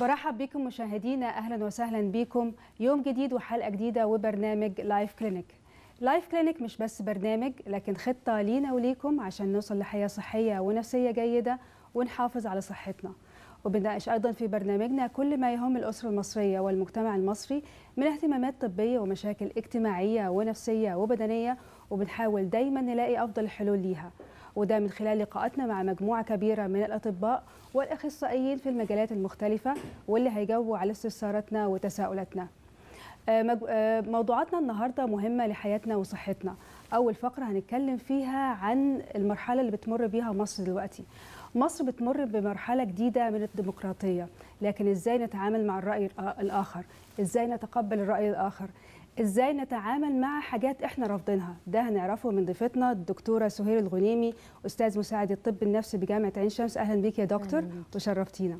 برحب بكم مشاهدينا اهلا وسهلا بكم يوم جديد وحلقه جديده وبرنامج لايف كلينيك لايف كلينيك مش بس برنامج لكن خطه لينا وليكم عشان نوصل لحياه صحيه ونفسيه جيده ونحافظ على صحتنا وبنناقش ايضا في برنامجنا كل ما يهم الاسره المصريه والمجتمع المصري من اهتمامات طبيه ومشاكل اجتماعيه ونفسيه وبدنيه وبنحاول دايما نلاقي افضل الحلول ليها وده من خلال لقاءاتنا مع مجموعة كبيرة من الأطباء والأخصائيين في المجالات المختلفة واللي هيجاوبوا على استفساراتنا وتساؤلاتنا آه، آه، موضوعاتنا النهاردة مهمة لحياتنا وصحتنا أول فقرة هنتكلم فيها عن المرحلة اللي بتمر بيها مصر دلوقتي مصر بتمر بمرحله جديده من الديمقراطيه لكن ازاي نتعامل مع الراي الاخر ازاي نتقبل الراي الاخر ازاي نتعامل مع حاجات احنا رافضينها ده هنعرفه من ضيفتنا الدكتوره سهير الغنيمي استاذ مساعد الطب النفسي بجامعه عين شمس اهلا بيك يا دكتور وشرفتينا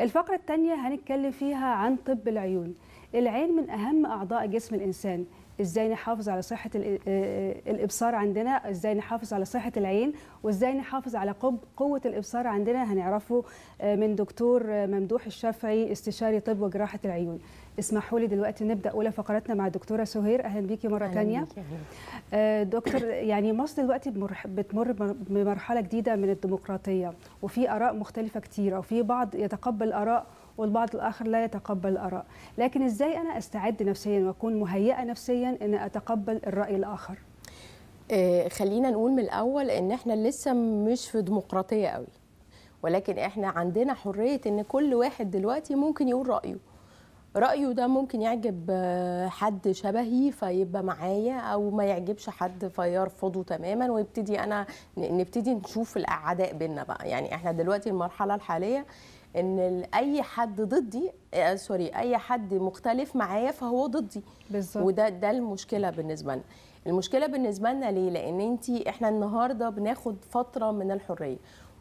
الفقره الثانيه هنتكلم فيها عن طب العيون العين من اهم اعضاء جسم الانسان ازاي نحافظ على صحه آه، آه، الابصار عندنا ازاي نحافظ على صحه العين وازاي نحافظ على قوه الابصار عندنا هنعرفه آه، من دكتور ممدوح الشافعي استشاري طب وجراحه العيون اسمحوا لي دلوقتي نبدا اولى فقراتنا مع الدكتوره سهير اهلا بيكي مره ثانيه دكتور يعني مصر دلوقتي بتمر بمرحله جديده من الديمقراطيه وفي اراء مختلفه كثيره وفي بعض يتقبل اراء والبعض الاخر لا يتقبل الاراء لكن ازاي انا استعد نفسيا واكون مهيئه نفسيا ان اتقبل الراي الاخر آه، خلينا نقول من الاول ان احنا لسه مش في ديمقراطيه قوي ولكن احنا عندنا حريه ان كل واحد دلوقتي ممكن يقول رايه رايه ده ممكن يعجب آه، حد شبهي فيبقى معايا او ما يعجبش حد فيرفضه تماما ويبتدي انا نبتدي نشوف الاعداء بينا بقى يعني احنا دلوقتي المرحله الحاليه ان اي حد ضدي آه، سوري اي حد مختلف معايا فهو ضدي بالظبط وده ده المشكله بالنسبه لنا المشكله بالنسبه لنا ليه لان انت احنا النهارده بناخد فتره من الحريه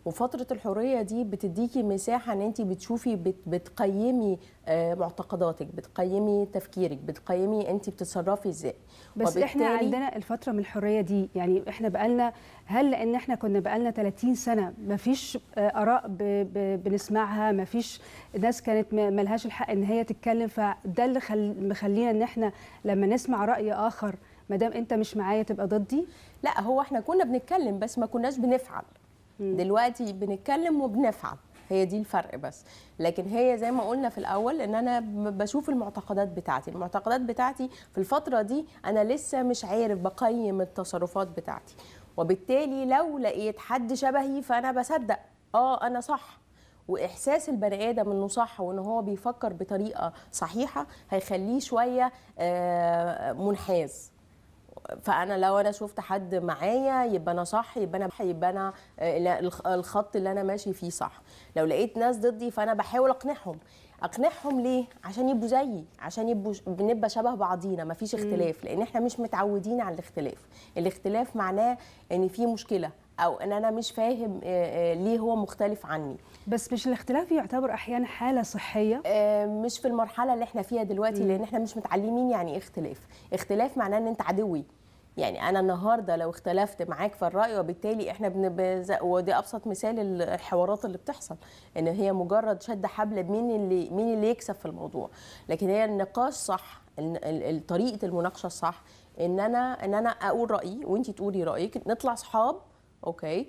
وفتره الحريه دي بتديكي مساحه ان انت بتشوفي بت بتقيمي آه، معتقداتك بتقيمي تفكيرك بتقيمي انت بتتصرفي ازاي بس احنا عندنا الفتره من الحريه دي يعني احنا بقالنا هل لان احنا كنا بقالنا 30 سنه ما فيش آه، اراء ب ب بنسمعها ما فيش ناس كانت ملهاش الحق ان هي تتكلم فده اللي خل... مخلينا ان احنا لما نسمع راي اخر ما دام انت مش معايا تبقى ضدي لا هو احنا كنا بنتكلم بس ما كناش بنفعل دلوقتي بنتكلم وبنفعل هي دي الفرق بس لكن هي زي ما قلنا في الاول ان انا بشوف المعتقدات بتاعتي المعتقدات بتاعتي في الفتره دي انا لسه مش عارف بقيم التصرفات بتاعتي وبالتالي لو لقيت حد شبهي فانا بصدق اه انا صح واحساس البني ادم انه صح وان هو بيفكر بطريقه صحيحه هيخليه شويه آه، منحاز فانا لو انا شفت حد معايا يبقى انا صح يبقى انا يبقى انا آه، الخط اللي انا ماشي فيه صح لو لقيت ناس ضدي فانا بحاول اقنعهم اقنعهم ليه عشان يبقوا زيي عشان يبقوا بنبقى شبه بعضينا مفيش اختلاف لان احنا مش متعودين على الاختلاف الاختلاف معناه ان في مشكله او ان انا مش فاهم آه، آه، ليه هو مختلف عني بس مش الاختلاف يعتبر احيانا حاله صحيه آه، مش في المرحله اللي احنا فيها دلوقتي لان احنا مش متعلمين يعني ايه اختلاف اختلاف معناه ان انت عدوي يعني انا النهارده لو اختلفت معاك في الراي وبالتالي احنا بنبزق ودي ابسط مثال الحوارات اللي بتحصل ان هي مجرد شد حبل مين اللي مين اللي يكسب في الموضوع لكن هي النقاش صح طريقه المناقشه الصح ان انا ان انا اقول رايي وانت تقولي رايك نطلع صحاب اوكي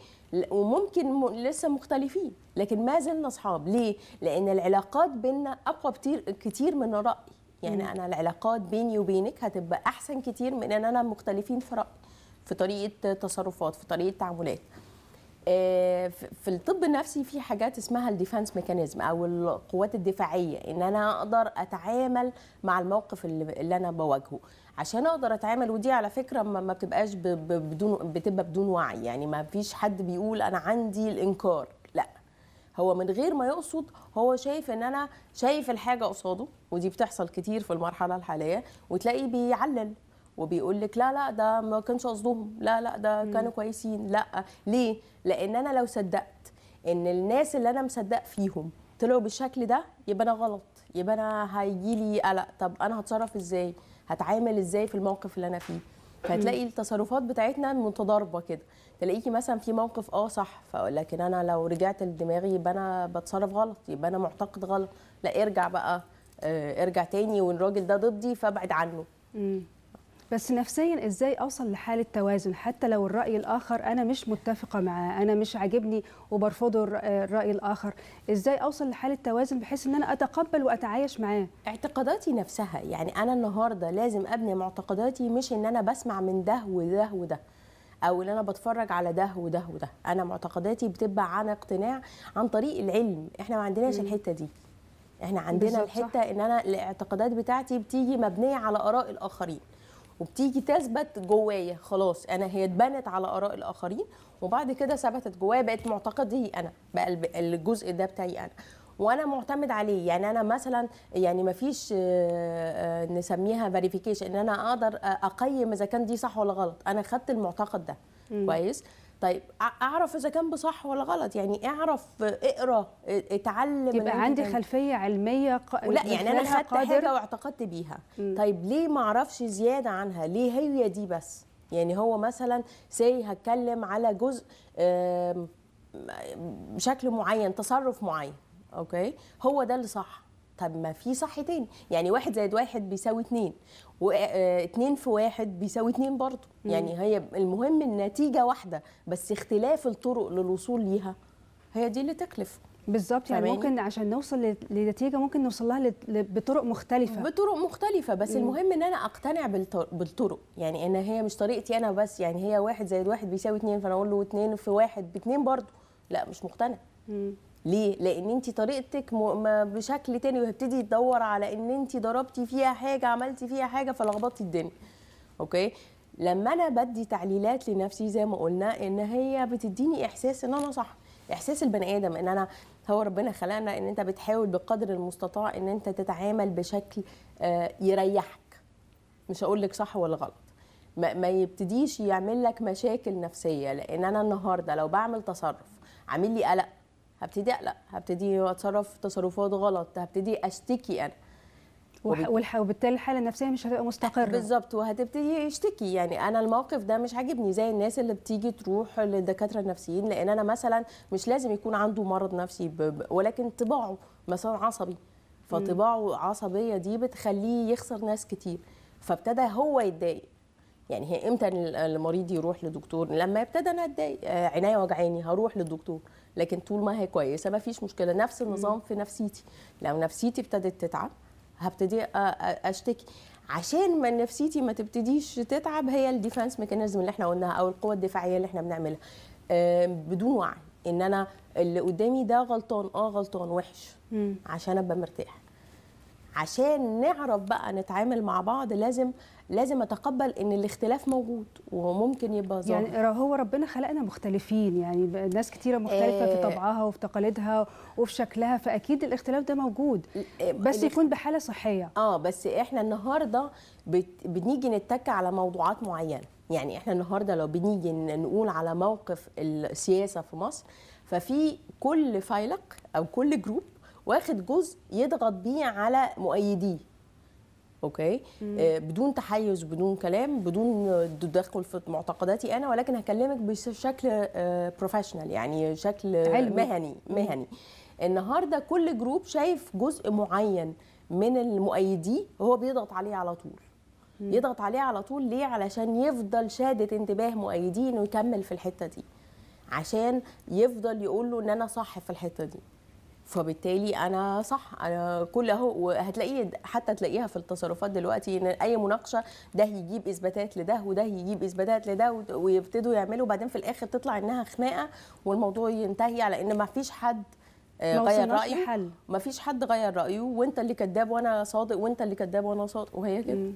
وممكن لسه مختلفين لكن ما زلنا اصحاب ليه لان العلاقات بيننا اقوى بتير... كتير من الراي يعني مم. انا العلاقات بيني وبينك هتبقى احسن كتير من ان انا مختلفين في راي في طريقه تصرفات في طريقه تعاملات آه، في الطب النفسي في حاجات اسمها الديفنس ميكانيزم او القوات الدفاعيه ان انا اقدر اتعامل مع الموقف اللي انا بواجهه عشان اقدر اتعامل ودي على فكره ما بتبقاش بدون بتبقى بدون وعي يعني ما فيش حد بيقول انا عندي الانكار لا هو من غير ما يقصد هو شايف ان انا شايف الحاجه قصاده ودي بتحصل كتير في المرحله الحاليه وتلاقيه بيعلل وبيقول لك لا لا ده ما كانش قصدهم لا لا ده كانوا كويسين لا ليه لان انا لو صدقت ان الناس اللي انا مصدق فيهم طلعوا بالشكل ده يبقى انا غلط يبقى انا هيجيلي قلق طب انا هتصرف ازاي هتعامل ازاي في الموقف اللي انا فيه فتلاقي التصرفات بتاعتنا متضاربه كده تلاقيكي مثلا في موقف اه صح لكن انا لو رجعت لدماغي يبقى انا بتصرف غلط يبقى انا معتقد غلط لا ارجع بقى آه، ارجع تاني والراجل ده ضدي فابعد عنه بس نفسيا ازاي اوصل لحاله توازن حتى لو الراي الاخر انا مش متفقه معاه انا مش عاجبني وبرفضه الراي الاخر ازاي اوصل لحاله توازن بحيث ان انا اتقبل واتعايش معاه اعتقاداتي نفسها يعني انا النهارده لازم ابني معتقداتي مش ان انا بسمع من ده وده وده او ان انا بتفرج على ده وده وده انا معتقداتي بتبقى عن اقتناع عن طريق العلم احنا ما عندناش الحته دي احنا عندنا الحته ان انا الاعتقادات بتاعتي بتيجي مبنيه على اراء الاخرين وبتيجي تثبت جوايا خلاص انا هي اتبنت على اراء الاخرين وبعد كده ثبتت جوايا بقت معتقدي انا بقى الجزء ده بتاعي انا وانا معتمد عليه يعني انا مثلا يعني ما فيش آه، آه، نسميها فيريفيكيشن ان انا اقدر اقيم اذا كان دي صح ولا غلط انا خدت المعتقد ده كويس طيب اعرف اذا كان بصح ولا غلط يعني اعرف اقرا اتعلم يبقى عندي كان... خلفيه علميه ق... لا يعني انا خدت قادر... حاجه واعتقدت بيها م. طيب ليه ما اعرفش زياده عنها ليه هي دي بس يعني هو مثلا سي هتكلم على جزء شكل معين تصرف معين اوكي هو ده اللي صح طب ما في صح تاني يعني واحد زائد واحد بيساوي اتنين واثنين آه، في واحد بيساوي اثنين برضه يعني هي المهم النتيجه واحده بس اختلاف الطرق للوصول ليها هي دي اللي تكلف بالظبط يعني ممكن عشان نوصل لنتيجه ممكن نوصل لها بطرق مختلفه بطرق مختلفه بس مم. المهم ان انا اقتنع بالطرق يعني ان هي مش طريقتي انا بس يعني هي واحد زائد واحد بيساوي اثنين فانا اقول له اثنين في واحد باثنين برضه لا مش مقتنع مم. ليه لان انت طريقتك م... بشكل تاني وهبتدي تدور على ان انت ضربتي فيها حاجه عملتي فيها حاجه فلخبطتي الدنيا اوكي لما انا بدي تعليلات لنفسي زي ما قلنا ان هي بتديني احساس ان انا صح احساس البني ادم ان انا هو ربنا خلقنا ان انت بتحاول بقدر المستطاع ان انت تتعامل بشكل آه، يريحك مش هقول لك صح ولا غلط ما يبتديش يعمل لك مشاكل نفسيه لان انا النهارده لو بعمل تصرف عامل لي قلق هبتدي اقلق هبتدي اتصرف تصرفات غلط هبتدي اشتكي انا وح... وبالتالي الحاله النفسيه مش هتبقى مستقره بالظبط وهتبتدي يشتكي يعني انا الموقف ده مش عاجبني زي الناس اللي بتيجي تروح للدكاتره النفسيين لان انا مثلا مش لازم يكون عنده مرض نفسي ب... ولكن طباعه مثلا عصبي فطباعه عصبيه دي بتخليه يخسر ناس كتير فابتدى هو يتضايق يعني هي امتى المريض يروح لدكتور لما ابتدى انا اتضايق آه، عينيا وجعاني هروح للدكتور لكن طول ما هي كويسه ما فيش مشكله نفس النظام في نفسيتي لو نفسيتي ابتدت تتعب هبتدي اشتكي عشان ما نفسيتي ما تبتديش تتعب هي الديفنس ميكانيزم اللي احنا قلناها او القوه الدفاعيه اللي احنا بنعملها بدون وعي ان انا اللي قدامي ده غلطان اه غلطان وحش عشان ابقى مرتاح عشان نعرف بقى نتعامل مع بعض لازم لازم اتقبل ان الاختلاف موجود وممكن يبقى ظاهر يعني هو ربنا خلقنا مختلفين يعني ناس كتيره مختلفه في آه. طبعها وفي تقاليدها وفي شكلها فاكيد الاختلاف ده موجود آه، بس يكون بحاله صحيه اه بس احنا النهارده بنيجي نتك على موضوعات معينه يعني احنا النهارده لو بنيجي نقول على موقف السياسه في مصر ففي كل فيلق او كل جروب واخد جزء يضغط بيه على مؤيديه اوكي آه، بدون تحيز بدون كلام بدون تدخل في معتقداتي انا ولكن هكلمك بشكل بروفيشنال آه، يعني شكل علمي. مهني مهني النهارده كل جروب شايف جزء معين من المؤيدي هو بيضغط عليه على طول مم. يضغط عليه على طول ليه علشان يفضل شادة انتباه مؤيديه انه يكمل في الحته دي عشان يفضل يقول له ان انا صح في الحته دي فبالتالي انا صح انا كل اهو وهتلاقيه حتى تلاقيها في التصرفات دلوقتي ان اي مناقشه ده يجيب اثباتات لده وده يجيب اثباتات لده ويبتدوا يعملوا بعدين في الاخر تطلع انها خناقه والموضوع ينتهي على ان ما فيش حد آه، غير رايه حل. ما فيش حد غير رايه وانت اللي كذاب وانا صادق وانت اللي كذاب وانا صادق وهي كده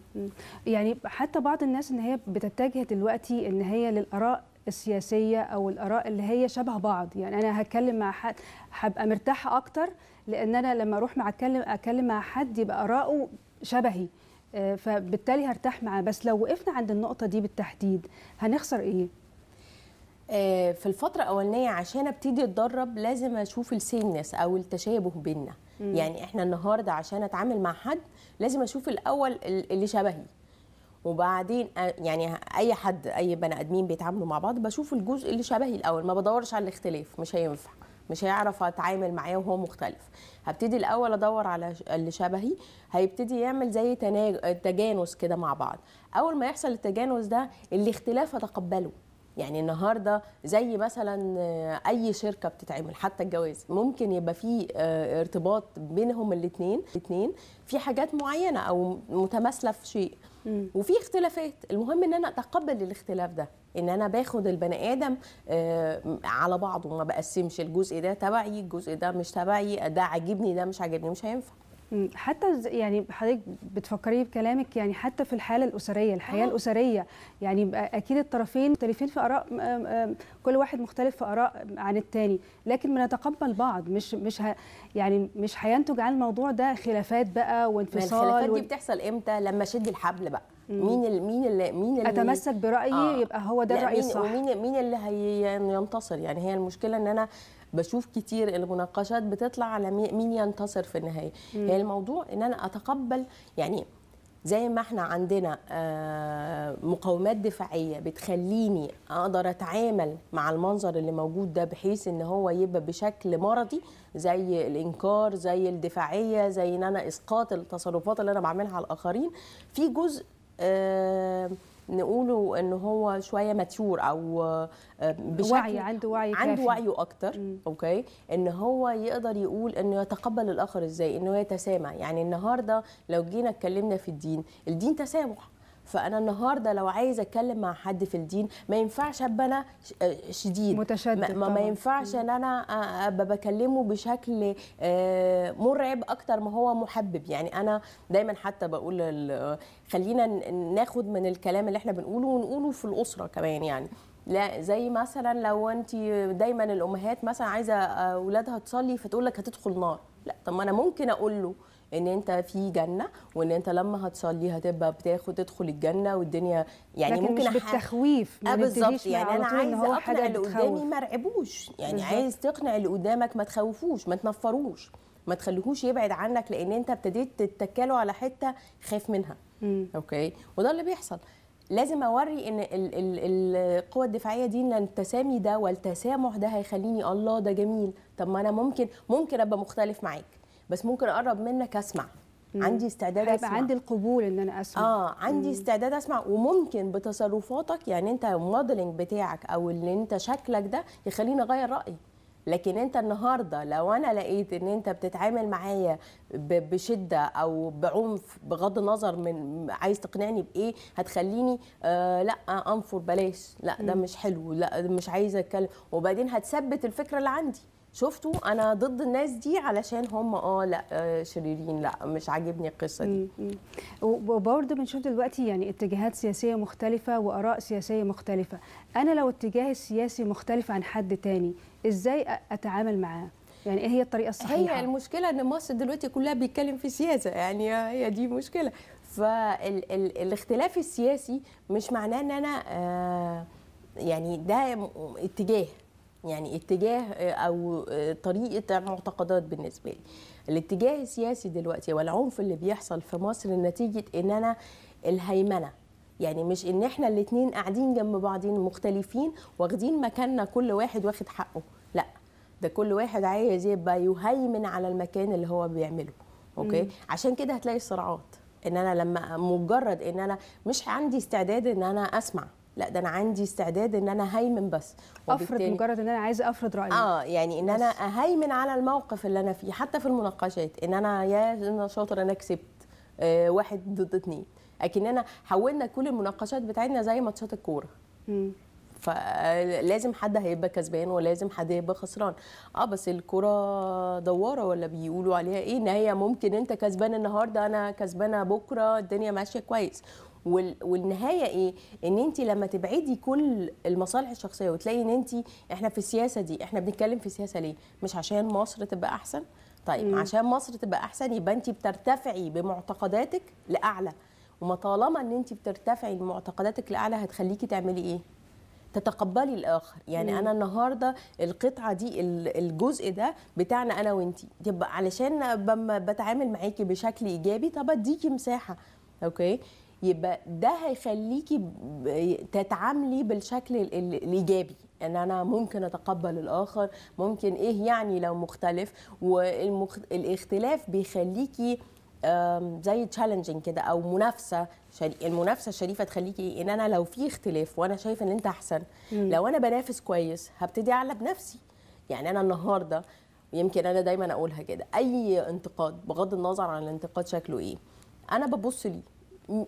يعني حتى بعض الناس ان هي بتتجه دلوقتي ان هي للاراء السياسيه او الاراء اللي هي شبه بعض يعني انا هتكلم مع حد هبقى مرتاحه اكتر لان انا لما اروح مع اتكلم اكلم مع حد يبقى اراءه شبهي آه، فبالتالي هرتاح معاه بس لو وقفنا عند النقطه دي بالتحديد هنخسر ايه آه، في الفتره الاولانيه عشان ابتدي اتدرب لازم اشوف السيمنس او التشابه بيننا يعني احنا النهارده عشان اتعامل مع حد لازم اشوف الاول اللي شبهي وبعدين يعني اي حد اي بني ادمين بيتعاملوا مع بعض بشوف الجزء اللي شبهي الاول ما بدورش على الاختلاف مش هينفع مش هيعرف اتعامل معاه وهو مختلف هبتدي الاول ادور على اللي شبهي هيبتدي يعمل زي تجانس كده مع بعض اول ما يحصل التجانس ده الاختلاف اتقبله يعني النهارده زي مثلا اي شركه بتتعمل حتى الجواز ممكن يبقى في آه، ارتباط بينهم الاثنين الاثنين في حاجات معينه او متماثله في شيء وفي اختلافات المهم ان انا اتقبل الاختلاف ده ان انا باخد البني ادم آه، على بعضه ما بقسمش الجزء ده تبعي الجزء ده مش تبعي ده عاجبني ده مش عاجبني مش هينفع حتى يعني حضرتك بتفكري بكلامك يعني حتى في الحاله الاسريه الحياه أوه. الاسريه يعني اكيد الطرفين مختلفين في اراء آه، آه، كل واحد مختلف في اراء عن الثاني لكن بنتقبل بعض مش مش ه يعني مش هينتج عن الموضوع ده خلافات بقى وانفصال الخلافات دي بتحصل امتى لما شد الحبل بقى مين اللي مين اللي مين اللي اتمسك برايي آه. يبقى هو ده الراي الصح مين مين اللي هينتصر يعني هي المشكله ان انا بشوف كتير المناقشات بتطلع على مين ينتصر في النهايه هي يعني الموضوع ان انا اتقبل يعني زي ما احنا عندنا آه، مقومات دفاعيه بتخليني اقدر اتعامل مع المنظر اللي موجود ده بحيث ان هو يبقى بشكل مرضي زي الانكار زي الدفاعيه زي ان انا اسقاط التصرفات اللي انا بعملها على الاخرين في جزء آه، نقوله ان هو شويه ماتيور او آه، بشكل وعي عنده وعي عنده وعيه اكتر م. اوكي ان هو يقدر يقول انه يتقبل الاخر ازاي انه يتسامح يعني النهارده لو جينا اتكلمنا في الدين الدين تسامح فانا النهارده لو عايزه اتكلم مع حد في الدين ما ينفعش ابقى انا آه، شديد متشدد ما, ما ينفعش ان انا ابقى بكلمه بشكل آه، مرعب اكتر ما هو محبب يعني انا دايما حتى بقول خلينا ناخد من الكلام اللي احنا بنقوله ونقوله في الاسره كمان يعني لا زي مثلا لو انت دايما الامهات مثلا عايزه اولادها تصلي فتقول لك هتدخل نار لا طب ما انا ممكن اقول له ان انت في جنه وان انت لما هتصلي هتبقى بتاخد تدخل الجنه والدنيا يعني لكن ممكن مش بالتخويف أه بالظبط يعني انا عايزه اقنع اللي قدامي ما ارعبوش يعني بالزبط. عايز تقنع اللي قدامك ما تخوفوش ما تنفروش ما تخليهوش يبعد عنك لان انت ابتديت تتكله على حته خاف منها م. اوكي وده اللي بيحصل لازم اوري ان القوه الدفاعيه دي ان التسامي ده والتسامح ده هيخليني الله ده جميل طب ما انا ممكن ممكن ابقى مختلف معاك بس ممكن اقرب منك اسمع مم. عندي استعداد اسمع عندي القبول ان انا اسمع اه عندي مم. استعداد اسمع وممكن بتصرفاتك يعني انت الموديلنج بتاعك او اللي انت شكلك ده يخليني اغير رايي لكن انت النهارده لو انا لقيت ان انت بتتعامل معايا بشده او بعنف بغض النظر من عايز تقنعني بايه هتخليني آه لا انفر بلاش لا ده مش حلو لا مش عايزه اتكلم وبعدين هتثبت الفكره اللي عندي شفتوا انا ضد الناس دي علشان هم اه لا آه شريرين لا مش عاجبني القصه دي وبرده بنشوف دلوقتي يعني اتجاهات سياسيه مختلفه واراء سياسيه مختلفه انا لو اتجاهي السياسي مختلف عن حد تاني ازاي اتعامل معاه يعني ايه هي الطريقه الصحيحه هي المشكله ان مصر دلوقتي كلها بيتكلم في سياسه يعني هي دي مشكله فالاختلاف السياسي مش معناه ان انا آه يعني ده اتجاه يعني اتجاه آه، او آه، طريقه معتقدات بالنسبه لي الاتجاه السياسي دلوقتي والعنف اللي بيحصل في مصر نتيجه ان انا الهيمنه يعني مش ان احنا الاثنين قاعدين جنب بعضين مختلفين واخدين مكاننا كل واحد واخد حقه لا ده كل واحد عايز يبقى يهيمن على المكان اللي هو بيعمله اوكي مم. عشان كده هتلاقي الصراعات ان انا لما مجرد ان انا مش عندي استعداد ان انا اسمع لا ده انا عندي استعداد ان انا هيمن بس افرض مجرد ان انا عايزه افرض رايي اه يعني ان انا اهيمن على الموقف اللي انا فيه حتى في المناقشات ان انا يا انا شاطر انا كسبت آه واحد ضد اثنين لكن انا حولنا كل المناقشات بتاعتنا زي ماتشات الكوره فلازم حد هيبقى كسبان ولازم حد هيبقى خسران اه بس الكره دواره ولا بيقولوا عليها ايه ان هي ممكن انت كسبان النهارده انا كسبانه بكره الدنيا ماشيه كويس والنهايه ايه ان انت لما تبعدي كل المصالح الشخصيه وتلاقي ان انت احنا في السياسه دي احنا بنتكلم في السياسه ليه مش عشان مصر تبقى احسن طيب مم. عشان مصر تبقى احسن يبقى انت بترتفعي بمعتقداتك لاعلى ومطالما ان انت بترتفعي بمعتقداتك لاعلى هتخليكي تعملي ايه تتقبلي الاخر يعني مم. انا النهارده القطعه دي الجزء ده بتاعنا انا وانتي يبقى علشان بتعامل معاكي بشكل ايجابي طب اديكي مساحه اوكي يبقى ده هيخليكي تتعاملي بالشكل الايجابي ان يعني انا ممكن اتقبل الاخر ممكن ايه يعني لو مختلف والاختلاف بيخليكي زي تشالنجينج كده او منافسه المنافسه الشريفه تخليكي إيه؟ ان انا لو في اختلاف وانا شايفه ان انت احسن لو انا بنافس كويس هبتدي اعلى بنفسي يعني انا النهارده يمكن انا دايما اقولها كده اي انتقاد بغض النظر عن الانتقاد شكله ايه انا ببص ليه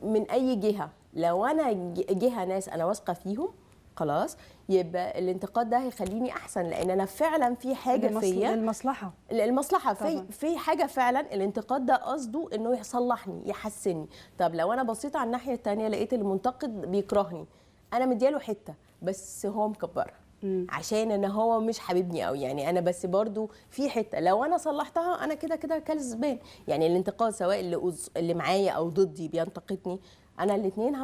من اي جهه لو انا جهه ناس انا واثقه فيهم خلاص يبقى الانتقاد ده هيخليني احسن لان انا فعلا في حاجه فيا للمصلحه للمصلحه في في حاجه فعلا الانتقاد ده قصده انه يصلحني يحسني طب لو انا بصيت على الناحيه الثانيه لقيت المنتقد بيكرهني انا مدياله حته بس هو مكبرها مم. عشان انا هو مش حبيبني قوي يعني انا بس برضو في حته لو انا صلحتها انا كده كده كسبان يعني الانتقاد سواء اللي اللي معايا او ضدي بينتقدني انا الاثنين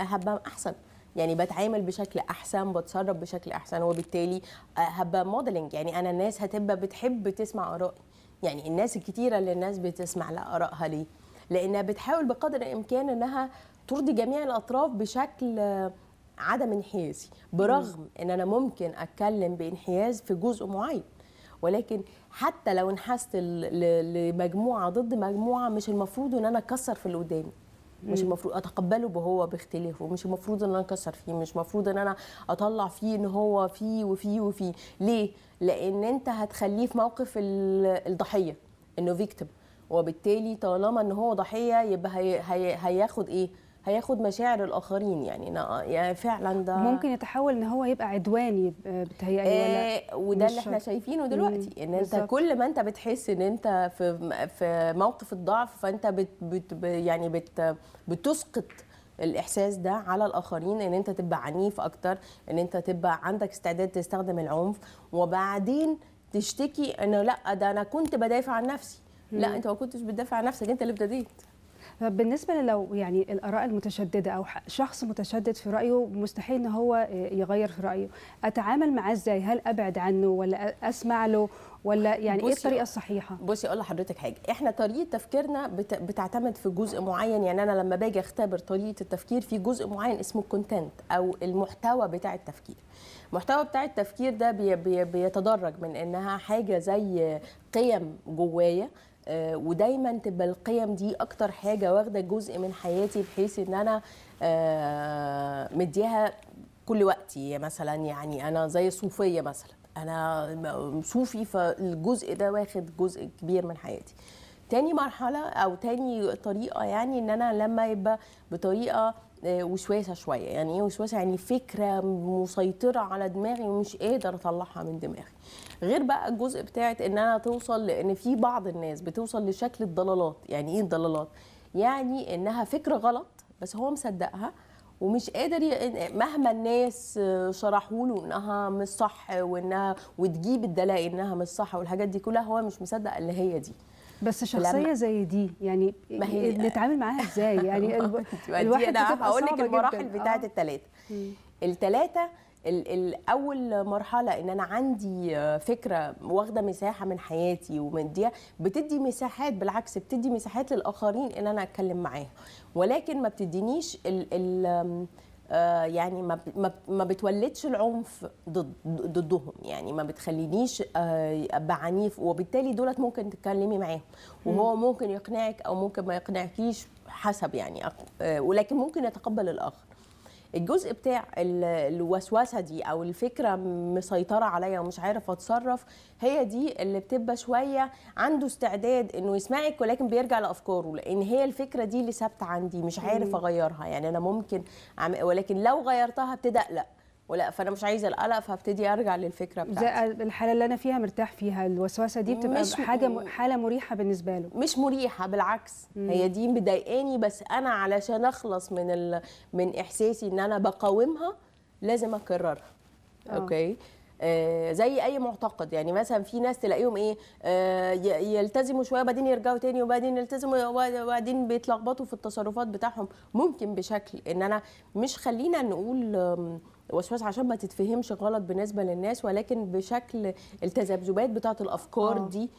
هبقى احسن يعني بتعامل بشكل احسن بتصرف بشكل احسن وبالتالي آه، هبقى موديلنج يعني انا الناس هتبقى بتحب تسمع ارائي يعني الناس الكتيره اللي الناس بتسمع لارائها ليه لانها بتحاول بقدر الامكان انها ترضي جميع الاطراف بشكل آه، عدم انحيازي برغم ان انا ممكن اتكلم بانحياز في جزء معين ولكن حتى لو انحست لمجموعه ضد مجموعه مش المفروض ان انا اكسر في اللي قدامي مش المفروض اتقبله بهو باختلافه مش المفروض ان انا اكسر فيه مش المفروض ان انا اطلع فيه ان هو فيه وفيه وفيه ليه لان انت هتخليه في موقف الضحيه انه فيكتيم وبالتالي طالما ان هو ضحيه يبقى هياخد ايه هياخد مشاعر الاخرين يعني انا فعلا ده ممكن يتحول ان هو يبقى عدواني آه، بتهيألي آه ولا وده اللي احنا شايفينه دلوقتي ان انت بالزبط. كل ما انت بتحس ان انت في في موقف الضعف فانت بت بت يعني بت بتسقط الاحساس ده على الاخرين ان انت تبقى عنيف اكتر ان انت تبقى عندك استعداد تستخدم العنف وبعدين تشتكي انه لا ده انا كنت بدافع عن نفسي لا انت ما كنتش بتدافع عن نفسك انت اللي ابتديت بالنسبه لو يعني الاراء المتشدده او شخص متشدد في رايه مستحيل ان هو يغير في رايه اتعامل معاه ازاي هل ابعد عنه ولا اسمع له ولا يعني ايه الطريقه الصحيحه بصي اقول لحضرتك حاجه احنا طريقه تفكيرنا بتعتمد في جزء معين يعني انا لما باجي اختبر طريقه التفكير في جزء معين اسمه الكونتنت او المحتوى بتاع التفكير المحتوى بتاع التفكير ده بي... بي... بيتدرج من انها حاجه زي قيم جوايا آه، ودايما تبقى القيم دي اكتر حاجه واخده جزء من حياتي بحيث ان انا آه، مديها كل وقتي مثلا يعني انا زي الصوفيه مثلا انا صوفي فالجزء ده واخد جزء كبير من حياتي تاني مرحله او تاني طريقه يعني ان انا لما يبقى بطريقه وشواسه شويه يعني ايه وشواسه يعني فكره مسيطره على دماغي ومش قادر اطلعها من دماغي غير بقى الجزء بتاعت ان انا توصل لان في بعض الناس بتوصل لشكل الضلالات يعني ايه الضلالات يعني انها فكره غلط بس هو مصدقها ومش قادر مهما الناس شرحوا له انها مش صح وانها وتجيب الدلائل انها مش صح والحاجات دي كلها هو مش مصدق اللي هي دي بس شخصيه زي دي يعني نتعامل معاها ازاي يعني الواحد انا هقول لك المراحل بتاعه الثلاثه الثلاثه الاول مرحله ان انا عندي فكره واخده مساحه من حياتي دي بتدي مساحات بالعكس بتدي مساحات للاخرين ان انا اتكلم معاهم ولكن ما بتدينيش ال ال آه، يعني ما ما بتولدش العنف ضد ضدهم يعني ما بتخلينيش آه، ابقى عنيف وبالتالي دولت ممكن تتكلمي معاهم وهو ممكن يقنعك او ممكن ما يقنعكيش حسب يعني آه، ولكن ممكن يتقبل الاخر الجزء بتاع الوسوسه دي او الفكره مسيطره عليا ومش عارف اتصرف هي دي اللي بتبقى شويه عنده استعداد انه يسمعك ولكن بيرجع لافكاره لان هي الفكره دي اللي ثابته عندي مش عارف اغيرها يعني انا ممكن ولكن لو غيرتها ابتدي اقلق ولا فانا مش عايزه القلق فابتدي ارجع للفكره بتاعتي الحاله اللي انا فيها مرتاح فيها الوسوسه دي بتبقى مش حاجه م... حاله مريحه بالنسبه له مش مريحه بالعكس مم. هي دي مضايقاني بس انا علشان اخلص من ال... من احساسي ان انا بقاومها لازم اكررها أوه. اوكي آه، زي اي معتقد يعني مثلا في ناس تلاقيهم ايه آه، يلتزموا شويه وبعدين يرجعوا تاني وبعدين يلتزموا وبعدين بيتلخبطوا في التصرفات بتاعهم ممكن بشكل ان انا مش خلينا نقول وسواس عشان ما تتفهمش غلط بالنسبه للناس ولكن بشكل التذبذبات بتاعه الافكار أوه. دي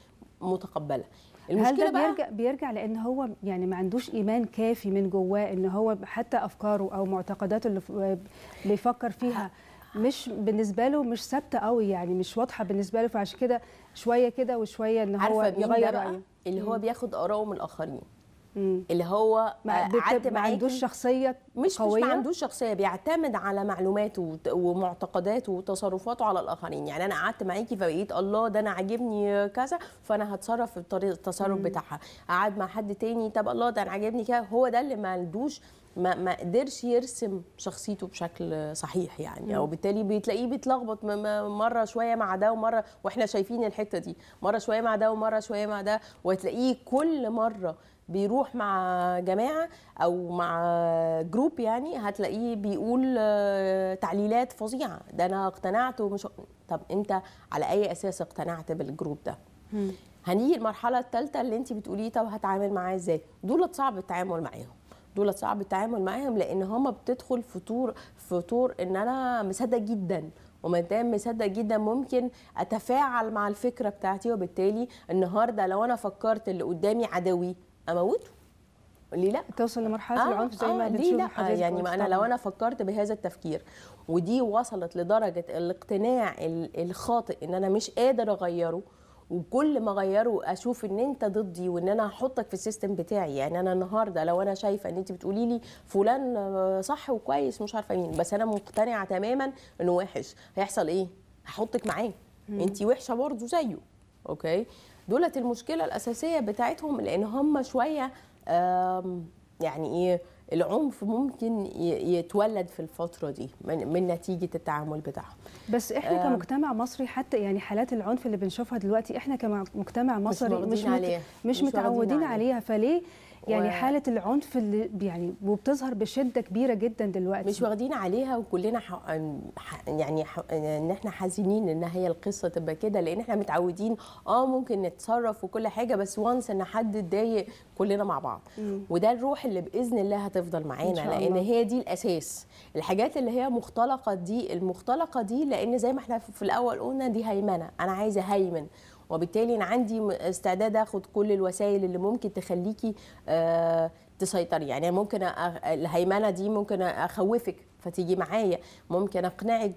متقبله هل ده بقى بيرجع بيرجع لان هو يعني ما عندوش ايمان كافي من جواه ان هو حتى افكاره او معتقداته اللي بيفكر فيها مش بالنسبه له مش ثابته قوي يعني مش واضحه بالنسبه له فعشان كده شويه كده وشويه ان هو يغير رايه اللي هو بياخد اراءه من الاخرين اللي هو ما, آه، ما عندوش شخصيه مش قويه مش ما عندوش شخصيه بيعتمد على معلوماته ومعتقداته وتصرفاته على الاخرين يعني انا قعدت معاكي فبقيت الله ده انا عاجبني كذا فانا هتصرف في الطريق التصرف مم. بتاعها قعد مع حد تاني طب الله ده انا عاجبني كده هو ده اللي ما عندوش ما ما قدرش يرسم شخصيته بشكل صحيح يعني او بالتالي بتلاقيه بيتلخبط مره شويه مع ده ومره واحنا شايفين الحته دي مره شويه مع ده ومره شويه مع ده وتلاقيه كل مره بيروح مع جماعه او مع جروب يعني هتلاقيه بيقول آه، تعليلات فظيعه ده انا اقتنعت ومش طب انت على اي اساس اقتنعت بالجروب ده هنيجي المرحله الثالثه اللي انت بتقوليه طب هتعامل معاه ازاي دول صعب التعامل معاهم دول صعب التعامل معاهم لان هما بتدخل في طور في طور ان انا مصدق جدا وما دام مصدق جدا ممكن اتفاعل مع الفكره بتاعتي وبالتالي النهارده لو انا فكرت اللي قدامي عدوي اموته ليه لا توصل لمرحله آه العنف زي آه ما بتشوف لا آه يعني ما انا لو انا فكرت بهذا التفكير ودي وصلت لدرجه الاقتناع الخاطئ ان انا مش قادر اغيره وكل ما اغيره اشوف ان انت ضدي وان انا هحطك في السيستم بتاعي يعني انا النهارده لو انا شايفه ان انت بتقولي لي فلان آه، صح وكويس مش عارفه مين بس انا مقتنعه تماما انه وحش هيحصل ايه هحطك معاه انت وحشه برضه زيه اوكي دولت المشكله الاساسيه بتاعتهم لان هم شويه يعني ايه العنف ممكن يتولد في الفتره دي من, من نتيجه التعامل بتاعهم بس احنا كمجتمع مصري حتى يعني حالات العنف اللي بنشوفها دلوقتي احنا كمجتمع مصري مش مش, مت... مش, مش متعودين عليها, عليها فليه يعني و... حاله العنف اللي يعني وبتظهر بشده كبيره جدا دلوقتي مش واخدين عليها وكلنا ح... ح... يعني ح... ان احنا حزينين ان هي القصه تبقى كده لان احنا متعودين اه ممكن نتصرف وكل حاجه بس وانس ان حد اتضايق كلنا مع بعض مم. وده الروح اللي باذن الله هتفضل معانا لان هي دي الاساس الحاجات اللي هي مختلقه دي المختلقه دي لان زي ما احنا في الاول قلنا دي هيمنه انا عايزه هيمن وبالتالي انا عندي استعداد اخد كل الوسائل اللي ممكن تخليكي آه، تسيطري يعني ممكن الهيمنه دي ممكن اخوفك فتيجي معايا ممكن اقنعك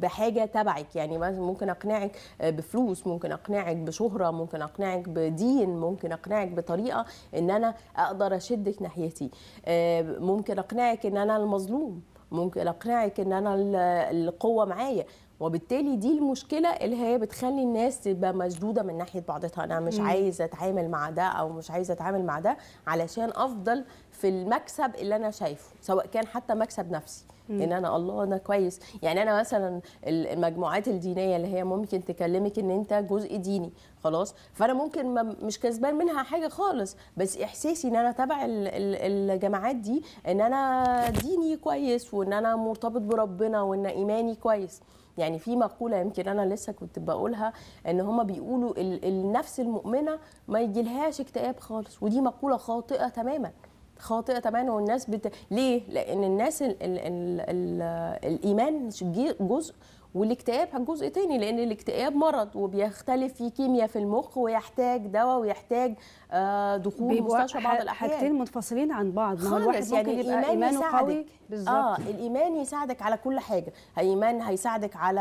بحاجه تبعك يعني ممكن اقنعك بفلوس ممكن اقنعك بشهره ممكن اقنعك بدين ممكن اقنعك بطريقه ان انا اقدر اشدك ناحيتي آه، ممكن اقنعك ان انا المظلوم ممكن اقنعك ان انا القوه معايا وبالتالي دي المشكله اللي هي بتخلي الناس تبقى مشدوده من ناحيه بعضتها انا مش عايزه اتعامل مع ده او مش عايزه اتعامل مع ده علشان افضل في المكسب اللي انا شايفه سواء كان حتى مكسب نفسي مم. ان انا الله انا كويس يعني انا مثلا المجموعات الدينيه اللي هي ممكن تكلمك ان انت جزء ديني خلاص فانا ممكن مش كسبان منها حاجه خالص بس احساسي ان انا تبع الجماعات دي ان انا ديني كويس وان انا مرتبط بربنا وان ايماني كويس يعني في مقوله يمكن انا لسه كنت بقولها ان هما بيقولوا النفس المؤمنه ما يجيلهاش اكتئاب خالص ودي مقوله خاطئه تماما خاطئه تماما والناس بت... ليه لان الناس ال... ال... ال... الايمان جزء والاكتئاب جزء تاني لان الاكتئاب مرض وبيختلف في كيمياء في المخ ويحتاج دواء ويحتاج آه، دخول مستشفى بعض الاحيان حاجتين منفصلين عن بعض خالص الواحد يعني ممكن يبقى ايمانه يساعدك. قوي آه، بالظبط اه الايمان يساعدك على كل حاجه الايمان هيساعدك على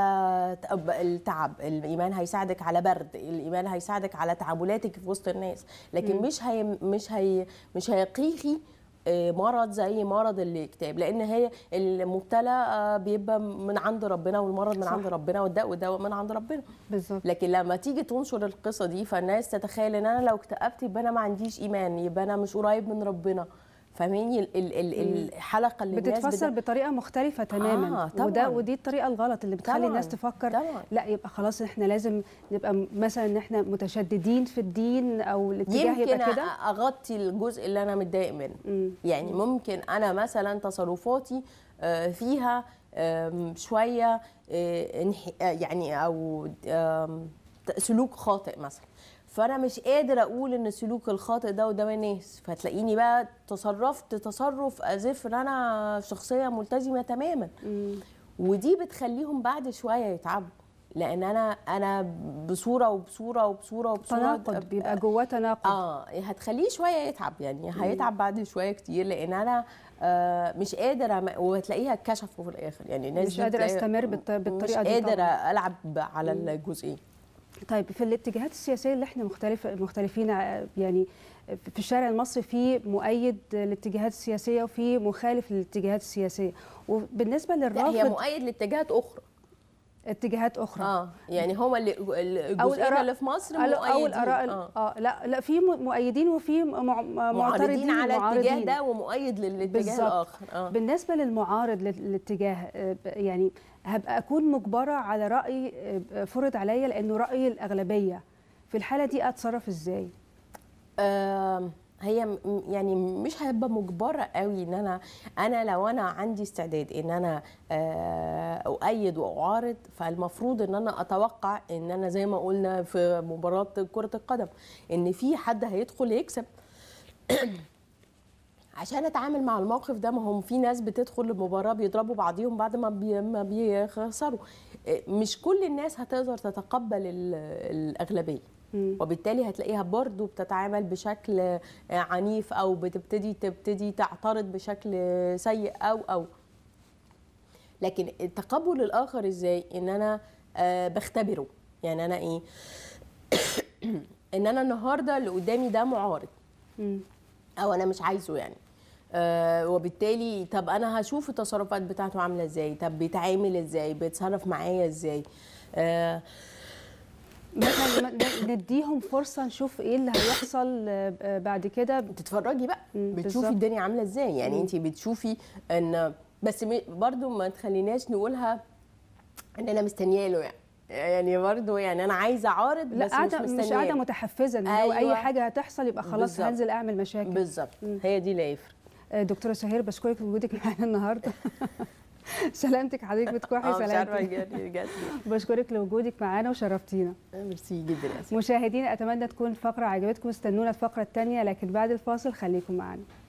التعب الايمان هيساعدك على برد الايمان هيساعدك على تعاملاتك في وسط الناس لكن م. مش هي مش هي مش هيقيخي مرض زي مرض الاكتئاب لان هي المبتلى آه، بيبقى من عند ربنا والمرض من صح. عند ربنا والداء والدواء من عند ربنا بالظبط لكن لما تيجي تنشر القصه دي فالناس تتخيل ان انا لو اكتئبت يبقى انا ما عنديش ايمان يبقى انا مش قريب من ربنا فاهميني الحلقه اللي بتتفسر بدا... بطريقه مختلفه آه، تماما آه طبعًا. وده ودي الطريقه الغلط اللي بتخلي طبعًا. الناس تفكر طبعًا. لا يبقى خلاص احنا لازم نبقى مثلا ان احنا متشددين في الدين او الاتجاه يبقى كده يمكن اغطي الجزء اللي انا متضايق منه مم. يعني ممكن انا مثلا تصرفاتي آه، فيها شويه آه، يعني او سلوك خاطئ مثلا فانا مش قادر اقول ان السلوك الخاطئ ده قدام الناس فتلاقيني بقى تصرفت تصرف ازف ان انا شخصيه ملتزمه تماما م. ودي بتخليهم بعد شويه يتعبوا لان انا انا بصوره وبصوره وبصوره وبصوره تناقض بيبقى جواه تناقض اه هتخليه شويه يتعب يعني هيتعب بعد شويه كتير لان انا آه مش قادره وهتلاقيها اتكشفوا في الاخر يعني الناس مش قادره استمر بالطريقه مش دي مش قادره العب على الجزئين طيب في الاتجاهات السياسيه اللي احنا مختلف مختلفين آه، يعني في الشارع المصري في مؤيد للاتجاهات السياسيه وفي مخالف للاتجاهات السياسيه وبالنسبه للرافض هي مؤيد لاتجاهات اخرى اتجاهات اخرى اه يعني هو اللي الجزئين اللي في مصر مؤيدين او الاراء آه. اه لا لا في مؤيدين وفي معترضين على الاتجاه ده ومؤيد للاتجاه الاخر آه. بالنسبه للمعارض للاتجاه آه، يعني هبقى اكون مجبره على راي آه، فرض عليا لانه راي الاغلبيه في الحاله دي اتصرف ازاي هي يعني مش هبقى مجبره قوي ان انا انا لو انا عندي استعداد ان انا آه، اؤيد واعارض فالمفروض ان انا اتوقع ان انا زي ما قلنا في مباراه كره القدم ان في حد هيدخل يكسب عشان اتعامل مع الموقف ده ما هم في ناس بتدخل المباراه بيضربوا بعضيهم بعد ما ما بيخسروا آه، مش كل الناس هتقدر تتقبل الاغلبيه وبالتالي هتلاقيها برضو بتتعامل بشكل آه، عنيف او بتبتدي تبتدي تعترض بشكل سيء او او لكن تقبل الاخر ازاي ان انا آه، بختبره يعني انا ايه ان انا النهارده اللي قدامي ده معارض او انا مش عايزه يعني آه، وبالتالي طب انا هشوف التصرفات بتاعته عامله ازاي طب بيتعامل ازاي بيتصرف معايا ازاي آه، مثلا نديهم فرصه نشوف ايه اللي هيحصل آه، بعد كده بتتفرجي بقى بتشوفي الدنيا عامله ازاي يعني انت بتشوفي ان بس برضو ما تخليناش نقولها ان انا مستنيه له يعني يعني برضه يعني انا عايزه اعارض بس لا قاعدة مش مستنيه مش قاعده متحفزه ان أيوة. اي حاجه هتحصل يبقى خلاص بالزبط. هنزل اعمل مشاكل بالظبط هي دي اللي هيفرق دكتوره سهير بشكرك لوجودك معانا النهارده سلامتك حضرتك بتكحي آه، سلامتك بشكرك لوجودك معانا وشرفتينا آه، ميرسي جدا مشاهدينا اتمنى تكون الفقره عجبتكم استنونا الفقره الثانيه لكن بعد الفاصل خليكم معانا